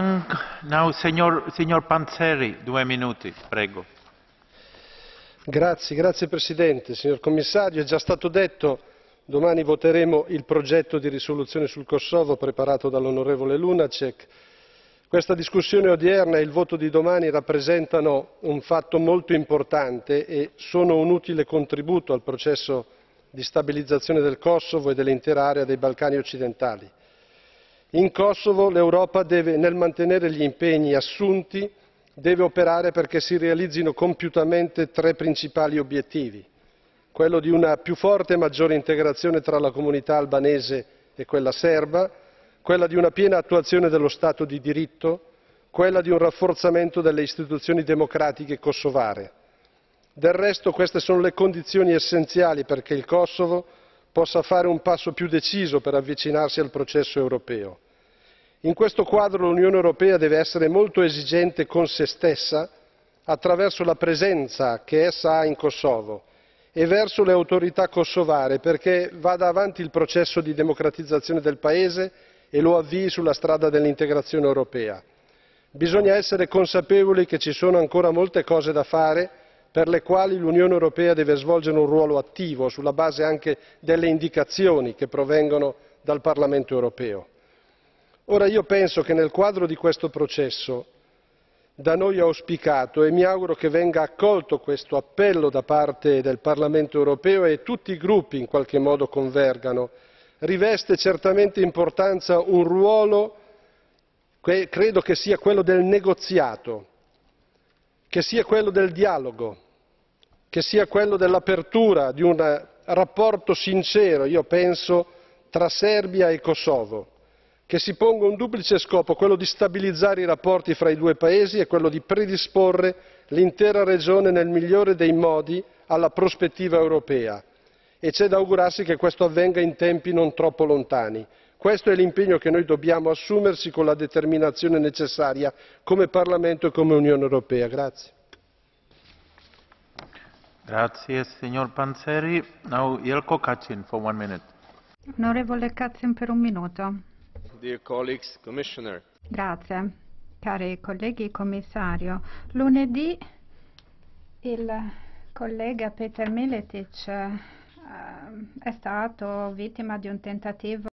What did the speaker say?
Now, signor, signor, Panzeri, due minuti, prego. Grazie, grazie Presidente. Signor Commissario, è già stato detto, domani voteremo il progetto di risoluzione sul Kosovo preparato dall'onorevole Lunacek. Questa discussione odierna e il voto di domani rappresentano un fatto molto importante e sono un utile contributo al processo di stabilizzazione del Kosovo e dell'intera area dei Balcani occidentali in kosovo l'europa nel mantenere gli impegni assunti deve operare perché si realizzino compiutamente tre principali obiettivi quello di una più forte e maggiore integrazione tra la comunità albanese e quella serba quella di una piena attuazione dello stato di diritto quella di un rafforzamento delle istituzioni democratiche kosovare. del resto queste sono le condizioni essenziali perché il kosovo possa fare un passo più deciso per avvicinarsi al processo europeo. in questo quadro l'unione europea deve essere molto esigente con se stessa attraverso la presenza che essa ha in kosovo e verso le autorità kosovare perché vada avanti il processo di democratizzazione del paese e lo avvii sulla strada dell'integrazione europea. bisogna essere consapevoli che ci sono ancora molte cose da fare per le quali l'unione europea deve svolgere un ruolo attivo sulla base anche delle indicazioni che provengono dal parlamento europeo. ora io penso che nel quadro di questo processo da noi auspicato e mi auguro che venga accolto questo appello da parte del parlamento europeo e tutti i gruppi in qualche modo convergano riveste certamente importanza un ruolo che credo sia quello del negoziato che sia quello del dialogo che sia quello dell'apertura di un rapporto sincero io penso tra serbia e kosovo che si ponga un duplice scopo quello di stabilizzare i rapporti fra i due paesi e quello di predisporre l'intera regione nel migliore dei modi alla prospettiva europea e c'è da augurarsi che questo avvenga in tempi non troppo lontani. questo è l'impegno che noi dobbiamo assumerci con la determinazione necessaria come parlamento e come unione europea. Grazie, signor Panzeri. Now, Jelko Kacin for one minute. Onorevole Kacin per un minuto. Dear colleagues, Commissioner. Grazie. Cari colleghi, commissario, lunedì il collega Peter Miletic eh, è stato vittima di un tentativo